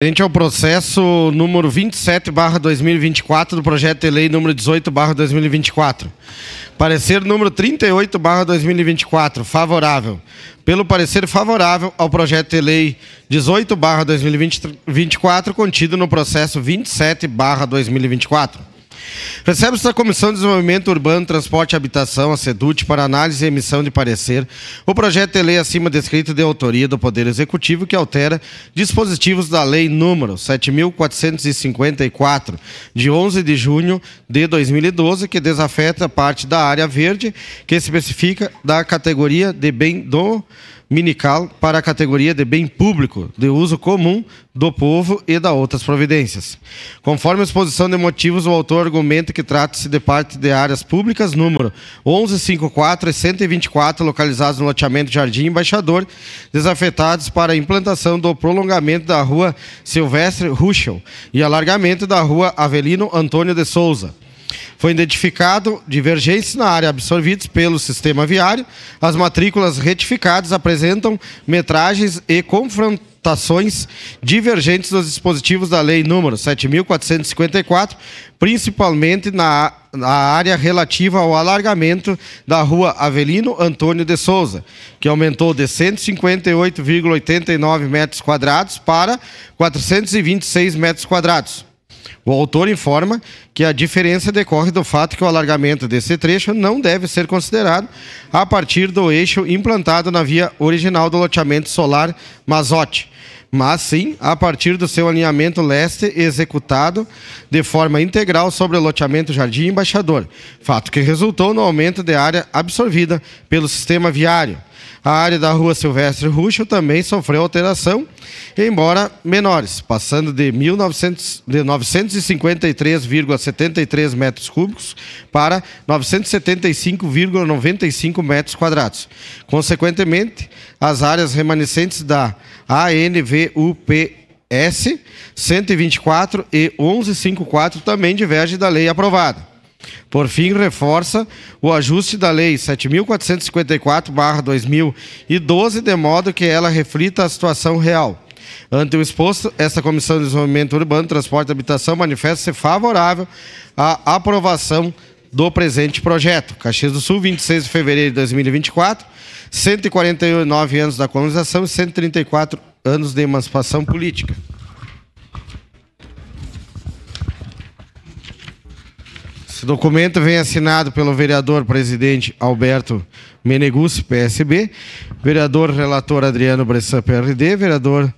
Gente, ao é processo número 27/2024 barra do projeto de lei número 18/2024. barra Parecer número 38/2024, barra favorável. Pelo parecer favorável ao projeto de lei 18/2024 barra contido no processo 27/2024. barra Recebe-se da Comissão de Desenvolvimento Urbano, Transporte e Habitação, a SEDUT, para análise e emissão de parecer, o projeto de lei acima descrito de autoria do Poder Executivo que altera dispositivos da Lei número 7.454, de 11 de junho de 2012, que desafeta parte da área verde, que especifica da categoria de bem do minical para a categoria de bem público de uso comum do povo e da outras providências. Conforme a exposição de motivos, o autor argumenta que trata-se de parte de áreas públicas número 1154 e 124, localizados no loteamento Jardim Embaixador, desafetados para a implantação do prolongamento da rua Silvestre Ruschel e alargamento da rua Avelino Antônio de Souza. Foi identificado divergência na área absorvida pelo sistema viário. As matrículas retificadas apresentam metragens e confrontações divergentes dos dispositivos da lei número 7.454, principalmente na, na, área relativa ao alargamento da rua Avelino Antônio de Souza, que aumentou de 158,89 metros quadrados para 426 metros quadrados. O autor informa que a diferença decorre do fato que o alargamento desse trecho não deve ser considerado a partir do eixo implantado na via original do loteamento solar Mazote, mas sim a partir do seu alinhamento leste executado de forma integral sobre o loteamento Jardim Embaixador, fato que resultou no aumento de área absorvida pelo sistema viário. A área da rua Silvestre Ruschel também sofreu alteração, embora menores, passando de, 1900, de 953,73 metros cúbicos para 975,95 metros quadrados. Consequentemente, as áreas remanescentes da ANVUP S 124 e 1154 também divergem da lei aprovada. Por fim, reforça o ajuste da Lei 7.454-2012, de modo que ela reflita a situação real. Ante o exposto, esta Comissão de Desenvolvimento Urbano, Transporte e Habitação manifesta-se favorável à aprovação do presente projeto. Caxias do Sul, 26 de fevereiro de 2024, 149 anos da colonização e 134 anos de emancipação política. Esse documento vem assinado pelo vereador presidente Alberto Meneguzzi, PSB, vereador relator Adriano Bressan, PRD, vereador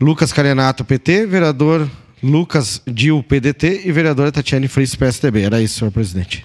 Lucas Carenato, PT, vereador Lucas Dil, PDT e vereadora Tatiane Friis, PSDB. Era isso, senhor presidente.